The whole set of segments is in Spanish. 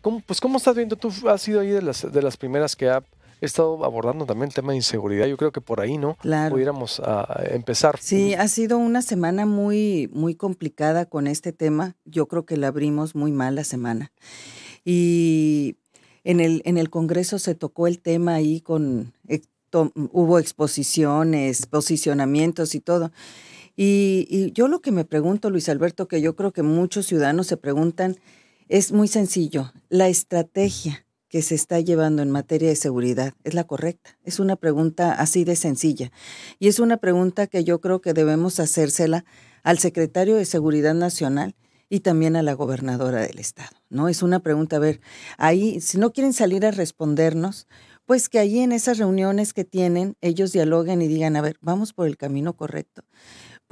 ¿Cómo, pues, estás viendo? Tú has sido ahí de las, primeras que ha estado abordando también el tema de inseguridad. Yo creo que por ahí, ¿no? Claro. Pudiéramos ah, empezar. Sí, ha sido una semana muy, muy complicada con este tema. Yo creo que la abrimos muy mal la semana. Y en el, en el Congreso se tocó el tema ahí con, hubo exposiciones, posicionamientos y todo. y yo lo que me pregunto, Luis Alberto, que yo creo que muchos ciudadanos se preguntan, es muy sencillo. La estrategia que se está llevando en materia de seguridad es la correcta. Es una pregunta así de sencilla. Y es una pregunta que yo creo que debemos hacérsela al secretario de Seguridad Nacional y también a la gobernadora del estado. No es una pregunta, a ver, ahí si no quieren salir a respondernos, pues que ahí en esas reuniones que tienen ellos dialoguen y digan, a ver, vamos por el camino correcto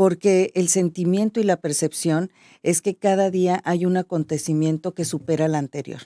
porque el sentimiento y la percepción es que cada día hay un acontecimiento que supera al anterior.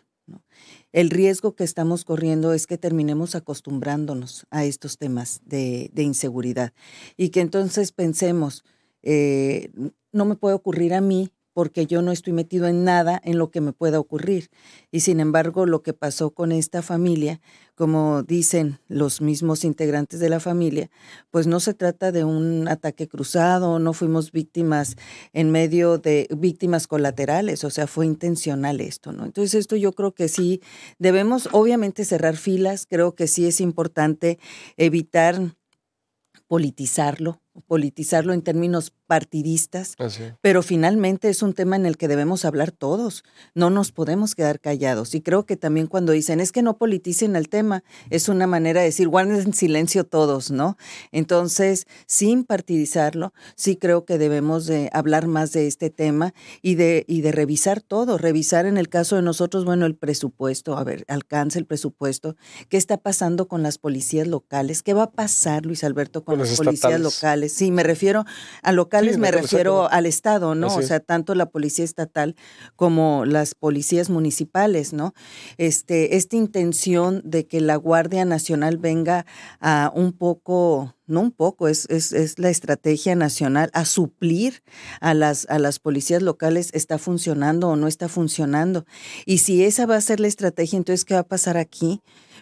El riesgo que estamos corriendo es que terminemos acostumbrándonos a estos temas de, inseguridad y que entonces pensemos, eh, no me puede ocurrir a mí, porque yo no estoy metido en nada en lo que me pueda ocurrir. Y sin embargo, lo que pasó con esta familia, como dicen los mismos integrantes de la familia, pues no se trata de un ataque cruzado, no fuimos víctimas en medio de víctimas colaterales, o sea, fue intencional esto, ¿no? Entonces, esto yo creo que sí debemos obviamente cerrar filas, creo que sí es importante evitar politizarlo, politizarlo en términos partidistas, ah, pero finalmente es un tema en el que debemos hablar todos, no nos podemos quedar callados. Y creo que también cuando dicen es que no politicen el tema, es una manera de decir guarden silencio todos, ¿no? Entonces, sin partidizarlo, sí creo que debemos de hablar más de este tema y de, y de revisar todo, revisar en el caso de nosotros, bueno, el presupuesto, a ver, alcance el presupuesto, qué está pasando con las policías locales, qué va a pasar, Luis Alberto, con, las policías locales. Sí, me refiero a lo me refiero al Estado, ¿no? o sea, tanto la policía estatal como las policías municipales, ¿no? Este, esta intención de que la Guardia Nacional venga a un poco no un poco, es, es, es, la estrategia nacional a suplir a las, a las policías locales, está funcionando o no está funcionando. Y si esa va a ser la estrategia, entonces, ¿qué va a pasar aquí?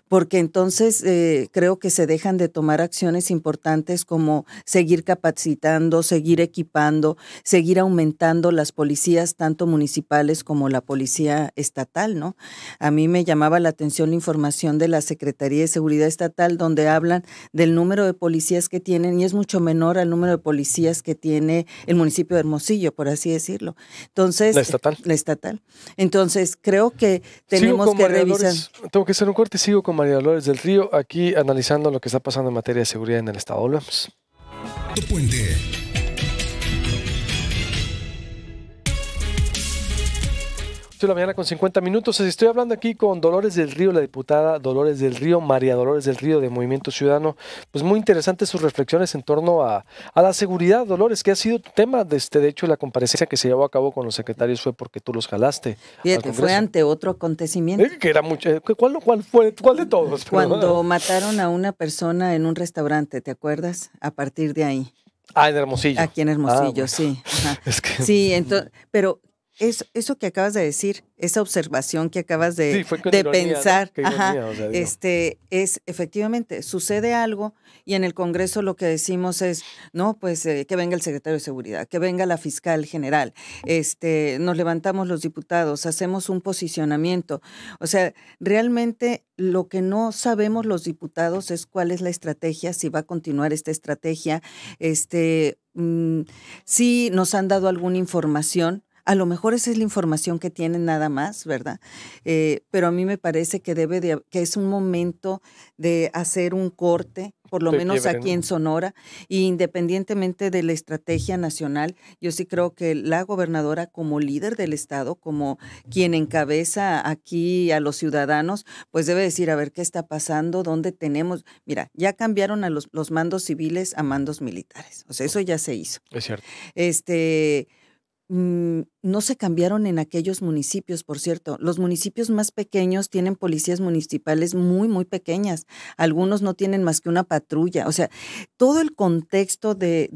porque entonces eh, creo que se dejan de tomar acciones importantes como seguir capacitando, seguir equipando, seguir aumentando las policías, tanto municipales como la policía estatal, ¿no? A mí me llamaba la atención la información de la Secretaría de Seguridad Estatal, donde hablan del número de policías que tienen y es mucho menor al número de policías que tiene el municipio de Hermosillo, por así decirlo. Entonces, la estatal. La estatal. Entonces, creo que tenemos que revisar. Tengo que hacer un corte, sigo María Dolores del Río, aquí analizando lo que está pasando en materia de seguridad en el estado. Volvemos. De de la mañana con 50 minutos. Estoy hablando aquí con Dolores del Río, la diputada Dolores del Río, María Dolores del Río de Movimiento Ciudadano. Pues muy interesantes sus reflexiones en torno a, la seguridad, Dolores, que ha sido tema de este, de hecho, la comparecencia que se llevó a cabo con los secretarios fue porque tú los jalaste. Fíjate, fue ante otro acontecimiento. Eh, que era mucho, eh, ¿cuál, fue, ¿Cuál de todos? Cuando mataron a una persona en un restaurante, ¿te acuerdas? A partir de ahí. Ah, en Hermosillo. Aquí en Hermosillo, ah, sí. Sí, entonces, pero eso, eso que acabas de decir, esa observación que acabas de, pensar, este, es efectivamente, sucede algo y en el Congreso lo que decimos es, no, pues eh, que venga el secretario de Seguridad, que venga la fiscal general, este, nos levantamos los diputados, hacemos un posicionamiento. O sea, realmente lo que no sabemos los diputados es cuál es la estrategia, si va a continuar esta estrategia, este, mm, si nos han dado alguna información a lo mejor esa es la información que tienen nada más, ¿verdad? Eh, pero a mí me parece que debe de, que es un momento de hacer un corte, por lo menos aquí en Sonora, y independientemente de la estrategia nacional, yo sí creo que la gobernadora como líder del estado, como quien encabeza aquí a los ciudadanos, pues debe decir a ver qué está pasando, dónde tenemos. Mira, ya cambiaron a los, los mandos civiles a mandos militares, o sea, eso ya se hizo. Es cierto. Este mm, no se cambiaron en aquellos municipios, por cierto. Los municipios más pequeños tienen policías municipales muy, muy pequeñas. Algunos no tienen más que una patrulla. O sea, todo el contexto de,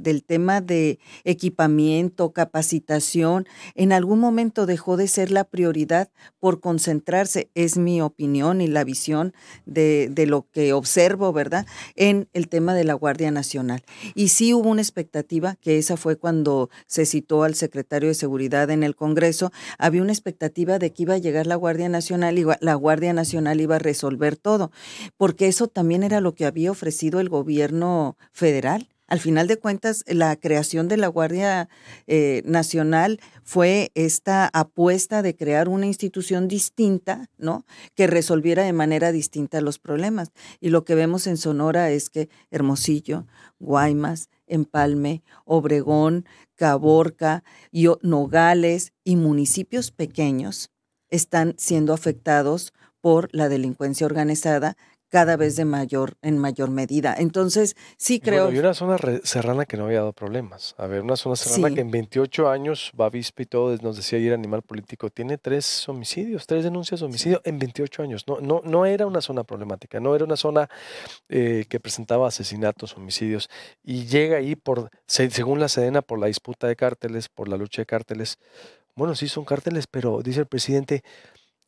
del tema de equipamiento, capacitación, en algún momento dejó de ser la prioridad por concentrarse, es mi opinión y la visión de, de lo que observo, ¿verdad?, en el tema de la Guardia Nacional. Y sí hubo una expectativa, que esa fue cuando se citó al secretario de Seguridad en el Congreso, había una expectativa de que iba a llegar la Guardia Nacional y la Guardia Nacional iba a resolver todo, porque eso también era lo que había ofrecido el gobierno federal al final de cuentas, la creación de la Guardia eh, Nacional fue esta apuesta de crear una institución distinta, ¿no? Que resolviera de manera distinta los problemas. Y lo que vemos en Sonora es que Hermosillo, Guaymas, Empalme, Obregón, Caborca, y Nogales y municipios pequeños están siendo afectados por la delincuencia organizada cada vez de mayor, en mayor medida. Entonces, sí creo... Bueno, y una zona serrana que no había dado problemas. A ver, una zona serrana que en 28 años, Bavispe y todo, nos decía ayer Animal Político, tiene tres homicidios, tres denuncias de homicidio en 28 años. No, no, no era una zona problemática, no era una zona eh, que presentaba asesinatos, homicidios. Y llega ahí, por, según la Sedena, por la disputa de cárteles, por la lucha de cárteles. Bueno, sí son cárteles, pero dice el presidente,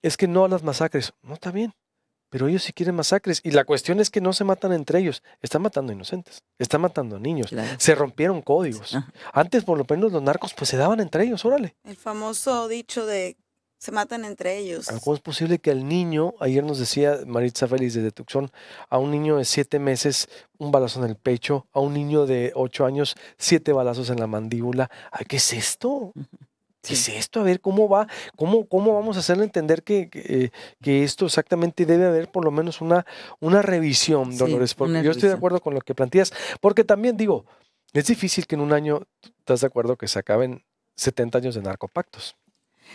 es que no a las masacres. No está bien. Pero ellos sí quieren masacres. Y la cuestión es que no se matan entre ellos. Están matando inocentes. Están matando niños. Se rompieron códigos. Antes, por lo menos, los narcos pues se daban entre ellos. Órale. El famoso dicho de se matan entre ellos. Ah, ¿Cómo es posible que el niño, ayer nos decía Maritza Félix de detucción a un niño de siete meses un balazo en el pecho, a un niño de ocho años siete balazos en la mandíbula? ¿Qué es esto? dice esto? A ver, ¿cómo va? ¿Cómo, cómo vamos a hacerle entender que, que, esto exactamente debe haber por lo menos una, una revisión, Dolores? Porque yo estoy de acuerdo con lo que planteas. Porque también digo, es difícil que en un año, ¿estás de acuerdo que se acaben 70 años de narcopactos?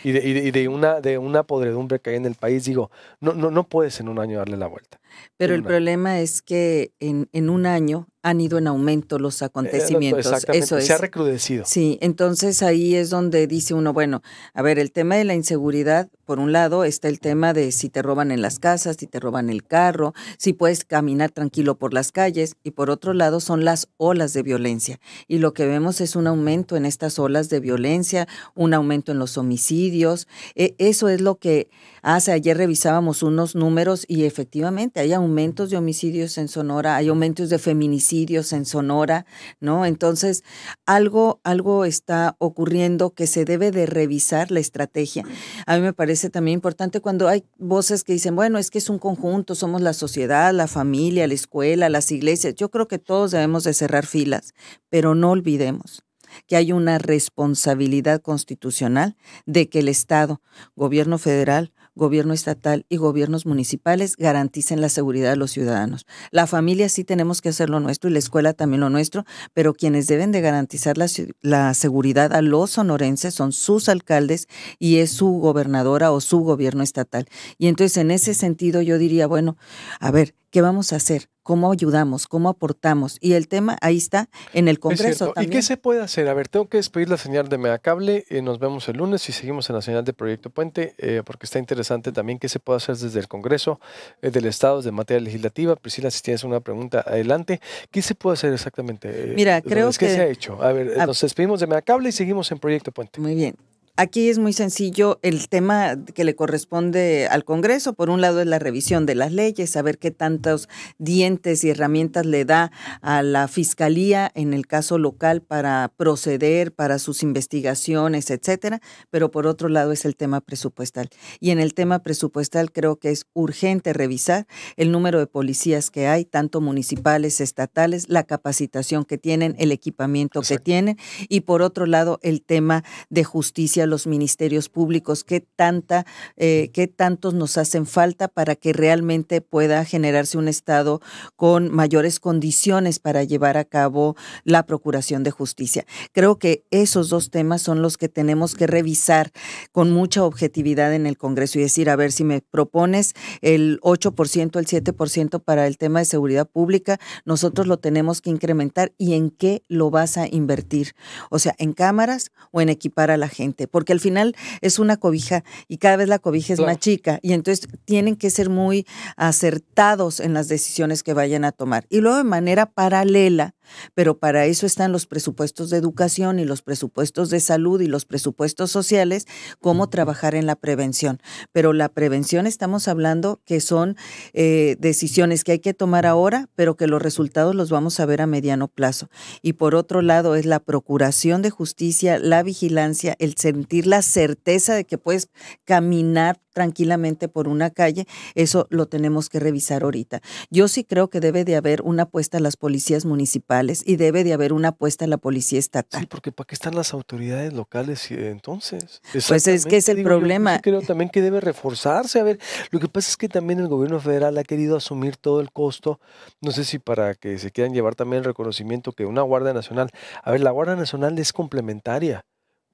Y de, una, de una podredumbre que hay en el país, digo, no, no, no puedes en un año darle la vuelta. Pero el problema es que en, en, un año han ido en aumento los acontecimientos. Eh, eso es. Se ha recrudecido. Sí, entonces ahí es donde dice uno, bueno, a ver, el tema de la inseguridad, por un lado, está el tema de si te roban en las casas, si te roban el carro, si puedes caminar tranquilo por las calles, y por otro lado son las olas de violencia. Y lo que vemos es un aumento en estas olas de violencia, un aumento en los homicidios. E, eso es lo que hace, ayer revisábamos unos números y efectivamente hay aumentos de homicidios en Sonora, hay aumentos de feminicidios en Sonora, ¿no? Entonces, algo, algo está ocurriendo que se debe de revisar la estrategia. A mí me parece también importante cuando hay voces que dicen, bueno, es que es un conjunto, somos la sociedad, la familia, la escuela, las iglesias. Yo creo que todos debemos de cerrar filas, pero no olvidemos que hay una responsabilidad constitucional de que el Estado, gobierno federal, gobierno estatal y gobiernos municipales garanticen la seguridad de los ciudadanos. La familia sí tenemos que hacer lo nuestro y la escuela también lo nuestro, pero quienes deben de garantizar la, la seguridad a los sonorenses son sus alcaldes y es su gobernadora o su gobierno estatal. Y entonces en ese sentido yo diría, bueno, a ver, ¿qué vamos a hacer? cómo ayudamos, cómo aportamos. Y el tema ahí está en el Congreso. También. ¿Y qué se puede hacer? A ver, tengo que despedir la señal de Meacable. Eh, nos vemos el lunes y seguimos en la señal de Proyecto Puente, eh, porque está interesante también qué se puede hacer desde el Congreso eh, del Estado, de materia legislativa. Priscila, si tienes una pregunta, adelante. ¿Qué se puede hacer exactamente? Mira, creo que... ¿Qué se ha hecho? A ver, nos despedimos de Meacable y seguimos en Proyecto Puente. Muy bien. Aquí es muy sencillo el tema que le corresponde al Congreso. Por un lado es la revisión de las leyes, saber qué tantos dientes y herramientas le da a la Fiscalía en el caso local para proceder, para sus investigaciones, etcétera. Pero por otro lado es el tema presupuestal. Y en el tema presupuestal creo que es urgente revisar el número de policías que hay, tanto municipales, estatales, la capacitación que tienen, el equipamiento que tienen y por otro lado el tema de justicia los ministerios públicos, qué, tanta, eh, qué tantos nos hacen falta para que realmente pueda generarse un Estado con mayores condiciones para llevar a cabo la procuración de justicia. Creo que esos dos temas son los que tenemos que revisar con mucha objetividad en el Congreso y decir, a ver, si me propones el 8%, el 7% para el tema de seguridad pública, nosotros lo tenemos que incrementar y en qué lo vas a invertir. O sea, en cámaras o en equipar a la gente porque al final es una cobija y cada vez la cobija es más chica y entonces tienen que ser muy acertados en las decisiones que vayan a tomar. Y luego de manera paralela, pero para eso están los presupuestos de educación y los presupuestos de salud y los presupuestos sociales, cómo trabajar en la prevención. Pero la prevención estamos hablando que son eh, decisiones que hay que tomar ahora, pero que los resultados los vamos a ver a mediano plazo. Y por otro lado es la procuración de justicia, la vigilancia, el, servicio sentir la certeza de que puedes caminar tranquilamente por una calle, eso lo tenemos que revisar ahorita. Yo sí creo que debe de haber una apuesta a las policías municipales y debe de haber una apuesta a la policía estatal. Sí, porque ¿para qué están las autoridades locales entonces? Pues es que es el problema. yo creo también que debe reforzarse. A ver, lo que pasa es que también el gobierno federal ha querido asumir todo el costo, no sé si para que se quieran llevar también el reconocimiento que una Guardia Nacional, a ver, la Guardia Nacional es complementaria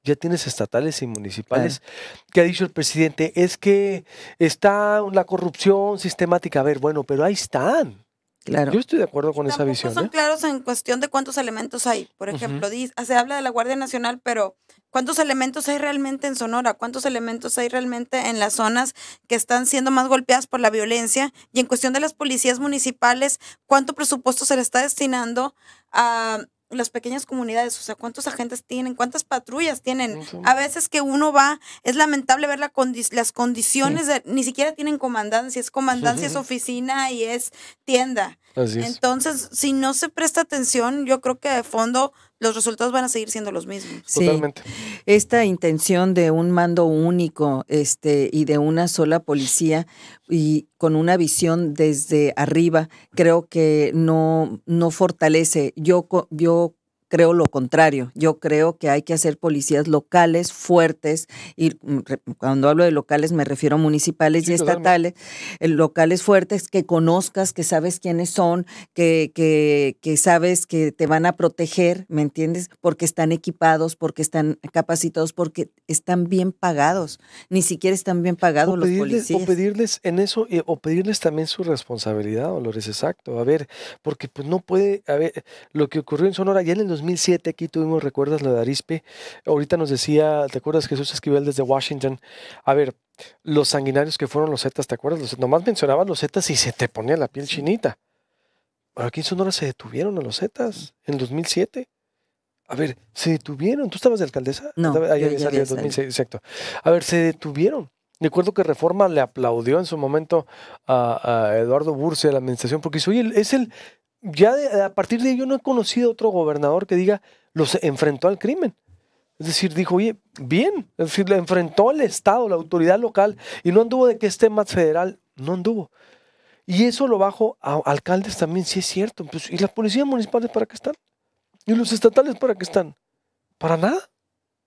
ya tienes estatales y municipales, que ha dicho el presidente, es que está la corrupción sistemática. A ver, bueno, pero ahí están. Claro. Yo estoy de acuerdo con esa visión. Son ¿eh? claros en cuestión de cuántos elementos hay. Por ejemplo, ah, se habla de la Guardia Nacional, pero ¿cuántos elementos hay realmente en Sonora? ¿Cuántos elementos hay realmente en las zonas que están siendo más golpeadas por la violencia? Y en cuestión de las policías municipales, ¿cuánto presupuesto se le está destinando a las pequeñas comunidades, o sea, cuántos agentes tienen, cuántas patrullas tienen. A veces que uno va, es lamentable ver las condiciones, ni siquiera tienen comandancia, es comandancia, es oficina y es tienda. Entonces, si no se presta atención, yo creo que de fondo los resultados van a seguir siendo los mismos. Totalmente. Esta intención de un mando único este, y de una sola policía y con una visión desde arriba, creo que no, no fortalece. Yo, yo creo lo contrario. Yo creo que hay que hacer policías locales fuertes y mm, cuando hablo de locales me refiero a municipales y estatales, eh, locales fuertes que conozcas, que sabes quiénes son, que, que, sabes que te van a proteger, ¿me entiendes? Porque están equipados, porque están capacitados, porque están bien pagados. Ni siquiera están bien pagados los policías. O pedirles en eso, eh, o pedirles también su responsabilidad, Dolores, exacto. A ver, porque pues no puede, a ver, lo que ocurrió en Sonora ya en el 2007 aquí tuvimos, recuerdas lo de Arispe, ahorita nos decía, ¿te acuerdas Jesús Esquivel desde Washington? A ver, los sanguinarios que fueron los Zetas, ¿te acuerdas? Los, nomás mencionaban los Zetas y se te ponía la piel chinita. Pero aquí en Sonora se detuvieron a los Zetas en 2007. A ver, se detuvieron. ¿Tú estabas de alcaldesa? No. Ahí había salido en 2006, exacto. A ver, se detuvieron. Recuerdo que Reforma le aplaudió en su momento a, Eduardo Burce, a la administración, porque dice, oye, es el ya a partir de yo no he conocido otro gobernador que diga, los enfrentó al crimen. Es decir, dijo, oye, bien, es decir, le enfrentó al Estado, la autoridad local, y no anduvo de que esté más federal, no anduvo. Y eso lo bajo a alcaldes también, sí es cierto. Pues, ¿Y las policías municipales para qué están? ¿Y los estatales para qué están? Para nada.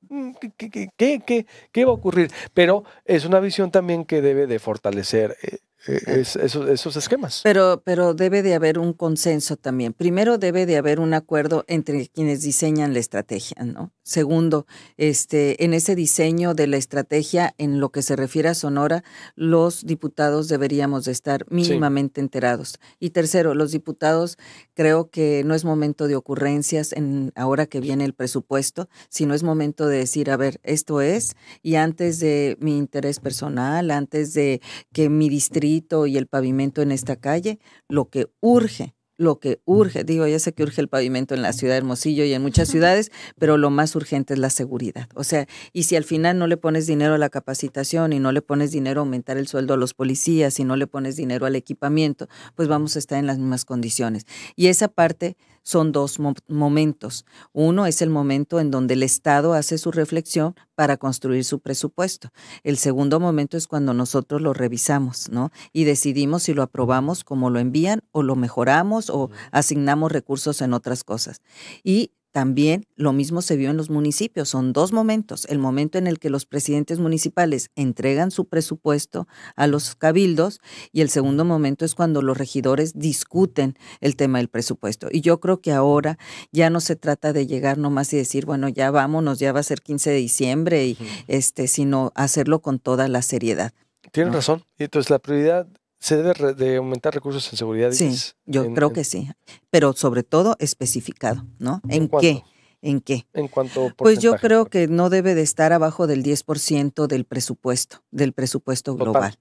Mm, ¿Qué, va a ocurrir? Pero es una visión también que debe de fortalecer eh, eh, es, esos, esquemas. Pero, pero debe de haber un consenso también. Primero debe de haber un acuerdo entre quienes diseñan la estrategia, ¿no? Segundo, este, en ese diseño de la estrategia en lo que se refiere a Sonora, los diputados deberíamos de estar mínimamente enterados. Y tercero, los diputados creo que no es momento de ocurrencias en ahora que viene el presupuesto, sino es momento de decir, a ver, esto es y antes de mi interés personal, antes de que mi distrito y el pavimento en esta calle, lo que urge lo que urge, digo, ya sé que urge el pavimento en la ciudad de Hermosillo y en muchas ciudades, pero lo más urgente es la seguridad. O sea, y si al final no le pones dinero a la capacitación y no le pones dinero a aumentar el sueldo a los policías y no le pones dinero al equipamiento, pues vamos a estar en las mismas condiciones. Y esa parte son dos momentos. Uno es el momento en donde el Estado hace su reflexión para construir su presupuesto. El segundo momento es cuando nosotros lo revisamos, ¿no? Y decidimos si lo aprobamos como lo envían o lo mejoramos o asignamos recursos en otras cosas. Y también lo mismo se vio en los municipios. Son dos momentos. El momento en el que los presidentes municipales entregan su presupuesto a los cabildos y el segundo momento es cuando los regidores discuten el tema del presupuesto. Y yo creo que ahora ya no se trata de llegar nomás y decir, bueno, ya vámonos, ya va a ser 15 de diciembre, y, este, sino hacerlo con toda la seriedad. Tienen razón. Y entonces la prioridad ¿Se debe de aumentar recursos en seguridad? Sí, yo creo que sí, pero sobre todo especificado, ¿no? ¿En qué? ¿En qué? ¿En Pues yo creo que no debe de estar abajo del 10% del presupuesto, del presupuesto global.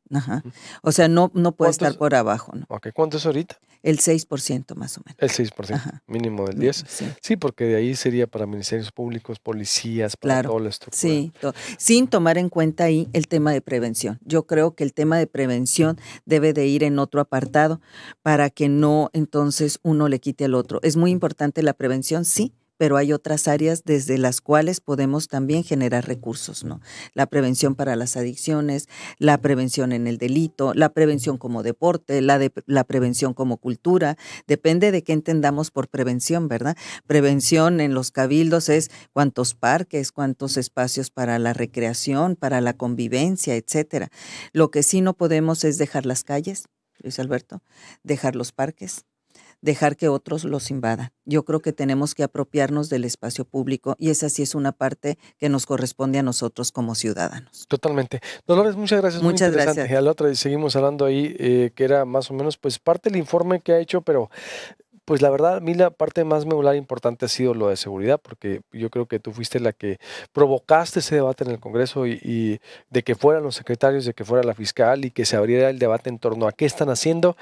O sea, no, no puede estar por abajo. ¿no? ¿Cuánto es ahorita? El 6% más o menos. El 6%, mínimo del 10%. Mm, sí. porque de ahí sería para ministerios públicos, policías, para todo toda Sí, sin tomar en cuenta ahí el tema de prevención. Yo creo que el tema de prevención debe de ir en otro apartado para que no entonces uno le quite al otro. Es muy importante la prevención, sí, pero hay otras áreas desde las cuales podemos también generar recursos, ¿no? La prevención para las adicciones, la prevención en el delito, la prevención como deporte, la, la prevención como cultura, depende de qué entendamos por prevención, ¿verdad? Prevención en los cabildos es cuántos parques, cuántos espacios para la recreación, para la convivencia, etcétera. Lo que sí no podemos es dejar las calles, Luis Alberto, dejar los parques, dejar que otros los invadan. Yo creo que tenemos que apropiarnos del espacio público y esa sí es una parte que nos corresponde a nosotros como ciudadanos. Totalmente. Dolores, muchas gracias. Muchas gracias. Y otro, seguimos hablando ahí, eh, que era más o menos pues parte del informe que ha hecho, pero pues la verdad, a mí la parte más medular importante ha sido lo de seguridad, porque yo creo que tú fuiste la que provocaste ese debate en el Congreso y, y, de que fueran los secretarios, de que fuera la fiscal y que se abriera el debate en torno a qué están haciendo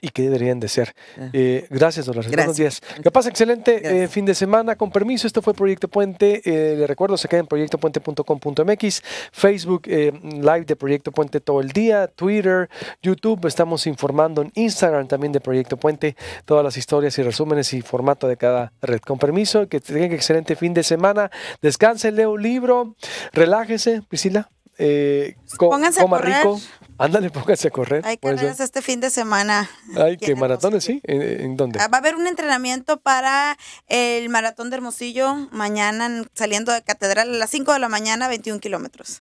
y que deberían de ser. Ah. Eh, gracias, Dolores. Gracias. Buenos días. Que pasa excelente eh, fin de semana. Con permiso, esto fue Proyecto Puente. Eh, le recuerdo, se queda en proyectopuente.com.mx, Facebook Live de Proyecto Puente todo el día, Twitter, YouTube. Estamos informando en Instagram también de Proyecto Puente todas las historias y resúmenes y formato de cada red. Con permiso, que tengan excelente fin de semana. Descansen, leo un libro, relájese, Priscila. Eh, coma rico, Ándale, póngase a correr. Hay carreras pues este fin de semana. Hay que maratones, sí. ¿En, dónde? Ah, va a haber un entrenamiento para el maratón de Hermosillo mañana saliendo de Catedral a las 5 de la mañana, 21 kilómetros.